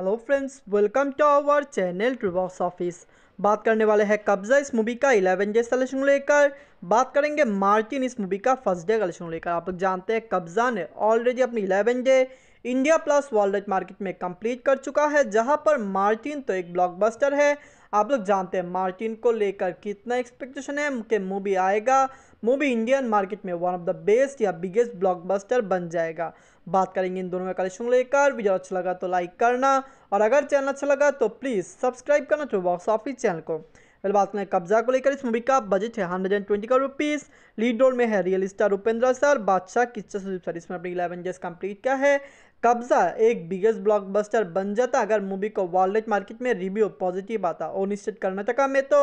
hello friends welcome to our channel tree box office बात करने वाले हैं कब्जा इस मूवी का इलेवन डे कलेक्शन लेकर बात करेंगे मार्टिन इस मूवी का फर्स्ट डे कलेक्शन लेकर आप लोग जानते हैं कब्जा ने ऑलरेडी अपनी eleven day India plus world market में कंप्लीट कर चुका है जहां पर मार्टिन तो एक ब्लॉकबस्टर है आप लोग जानते हैं मार्टिन को लेकर कितना एक्सपेक्टेशन है कि मूवी आएगा मूवी इंडियन मार्केट में वन ऑफ द बेस्ट या बिगेस्ट ब्लॉकबस्टर बन जाएगा बात करेंगे इन दोनों का कलेक्शन लेकर वीडियो अच्छा लगा तो लाइक करना और अगर चैनल अच्छा लगा तो प्लीज़ सब्सक्राइब करना टू बॉक्स ऑफिस चैनल को फिर बात करें कब्जा को लेकर इस मूवी का बजट है hundred and twenty crore rupees lead role में है रियल स्टार उपेंद्र सर बादशाह किच्चा सुदीप सर इसमें अपनी इलेवन जेस कंप्लीट क्या है कब्जा एक बिगेस्ट ब्लॉकबस्टर बन जाता अगर मूवी को वर्ल्ड मार्केट में रिव्यू पॉजिटिव आता ओनिश्चित कर्नाटका में तो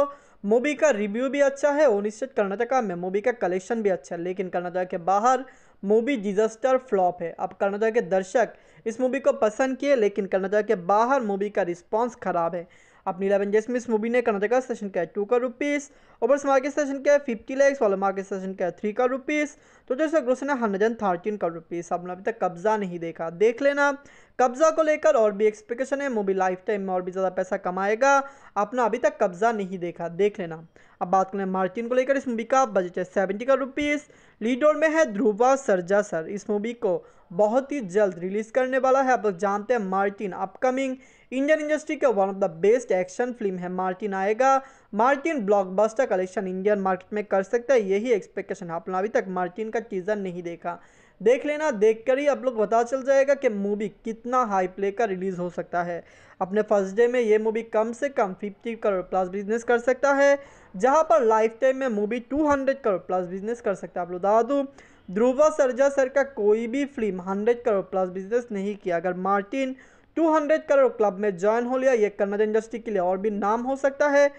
मूवी का रिव्यू भी अच्छा है ओनिश्चित कर्नाटका में मूवी का कलेक्शन भी अच्छा है लेकिन कर्नाटका के बाहर मूवी डिजास्टर फ्लॉप है अब कर्नाटक के दर्शक इस मूवी को पसंद किए लेकिन कर्नाटक के बाहर मूवी का रिस्पॉन्स खराब है अपनी इलेवन जेस में इस मूवी ने कर्नाटक का सेशन किया टू का रुपीज़ ओवर मार्केट सेशन किया फिफ्टी लैक्स वाला मार्केट सेशन किया थ्री का रुपीज़ तो जैसे ग्रोसन है हंड्रेड एंड थर्टीन का रुपीज़ आपने अभी तक कब्जा नहीं देखा देख लेना कब्ज़ा को लेकर और भी एक्सपेक्टेशन है मूवी लाइफ टाइम में और भी ज़्यादा पैसा कमाएगा आपने अभी तक कब्ज़ा नहीं देखा देख लेना अब बात करें मार्टिन को लेकर इस मूवी का बजट है सेवेंटी का रुपीज़ लीडोर में है ध्रुवा सरजा सर इस मूवी को बहुत ही जल्द रिलीज़ करने वाला है आप लोग जानते हैं मार्टिन अपकमिंग इंडियन इंडस्ट्री के one of the best action film है मार्टिन आएगा Martin blockbuster collection Indian market में कर सकता है यही एक्सपेक्टेशन है आपने अभी तक मार्टिन का टीजर नहीं देखा देख लेना देखकर ही आप लोग पता चल जाएगा कि मूवी कितना हाई प्ले का रिलीज़ हो सकता है अपने फर्स्ट डे में ये मूवी कम से कम 50 करोड़ प्लस बिजनेस कर सकता है जहां पर लाइफ टाइम में मूवी 200 करोड़ प्लस बिजनेस कर सकता है आप लोग बता दूँ ध्रुवा सरजा सर का कोई भी film hundred crore plus business नहीं किया अगर मार्टिन 200 करोड़ क्लब में ज्वाइन हो लिया ये कन्नड़ इंडस्ट्री के लिए और भी नाम हो सकता है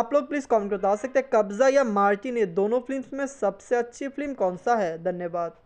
आप लोग प्लीज़ कमेंट बता सकते हैं कब्जा या मार्टिन ये दोनों फिल्म्स में सबसे अच्छी फिल्म कौन सा है धन्यवाद